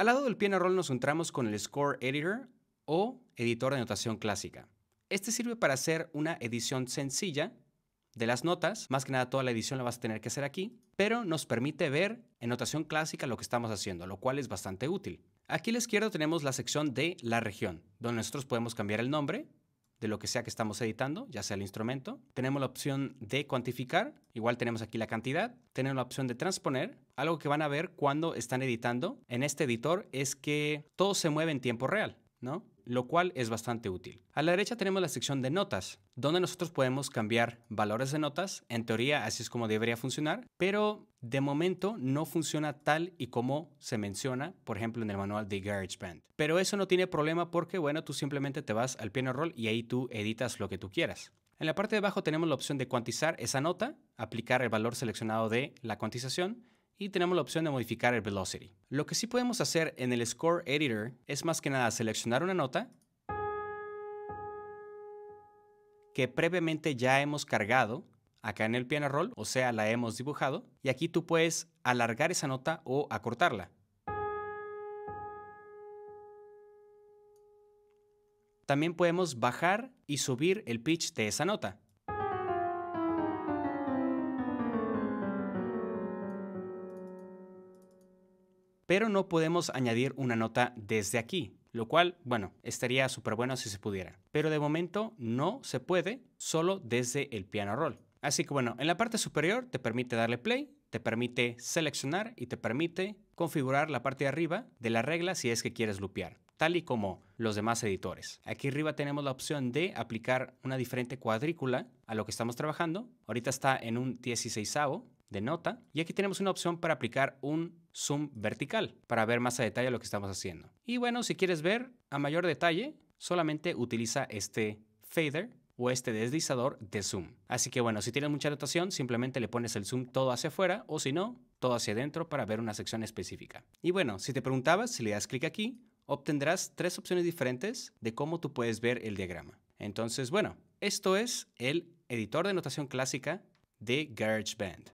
Al lado del piano roll nos encontramos con el Score Editor o editor de notación clásica. Este sirve para hacer una edición sencilla de las notas, más que nada toda la edición la vas a tener que hacer aquí, pero nos permite ver en notación clásica lo que estamos haciendo, lo cual es bastante útil. Aquí a la izquierda tenemos la sección de la región, donde nosotros podemos cambiar el nombre de lo que sea que estamos editando, ya sea el instrumento. Tenemos la opción de cuantificar, igual tenemos aquí la cantidad. Tenemos la opción de transponer. Algo que van a ver cuando están editando en este editor es que todo se mueve en tiempo real, ¿no? lo cual es bastante útil. A la derecha tenemos la sección de notas, donde nosotros podemos cambiar valores de notas. En teoría, así es como debería funcionar, pero de momento no funciona tal y como se menciona, por ejemplo, en el manual de GarageBand. Pero eso no tiene problema porque, bueno, tú simplemente te vas al piano roll y ahí tú editas lo que tú quieras. En la parte de abajo tenemos la opción de cuantizar esa nota, aplicar el valor seleccionado de la cuantización y tenemos la opción de modificar el velocity. Lo que sí podemos hacer en el Score Editor es más que nada seleccionar una nota que previamente ya hemos cargado acá en el piano roll, o sea, la hemos dibujado, y aquí tú puedes alargar esa nota o acortarla. También podemos bajar y subir el pitch de esa nota. pero no podemos añadir una nota desde aquí, lo cual, bueno, estaría súper bueno si se pudiera. Pero de momento no se puede solo desde el piano roll. Así que bueno, en la parte superior te permite darle play, te permite seleccionar y te permite configurar la parte de arriba de la regla si es que quieres lupear, tal y como los demás editores. Aquí arriba tenemos la opción de aplicar una diferente cuadrícula a lo que estamos trabajando. Ahorita está en un 16 de nota y aquí tenemos una opción para aplicar un zoom vertical para ver más a detalle lo que estamos haciendo. Y bueno, si quieres ver a mayor detalle, solamente utiliza este fader o este deslizador de zoom. Así que bueno, si tienes mucha notación simplemente le pones el zoom todo hacia afuera o si no, todo hacia adentro para ver una sección específica. Y bueno, si te preguntabas, si le das clic aquí, obtendrás tres opciones diferentes de cómo tú puedes ver el diagrama. Entonces, bueno, esto es el editor de notación clásica de GarageBand.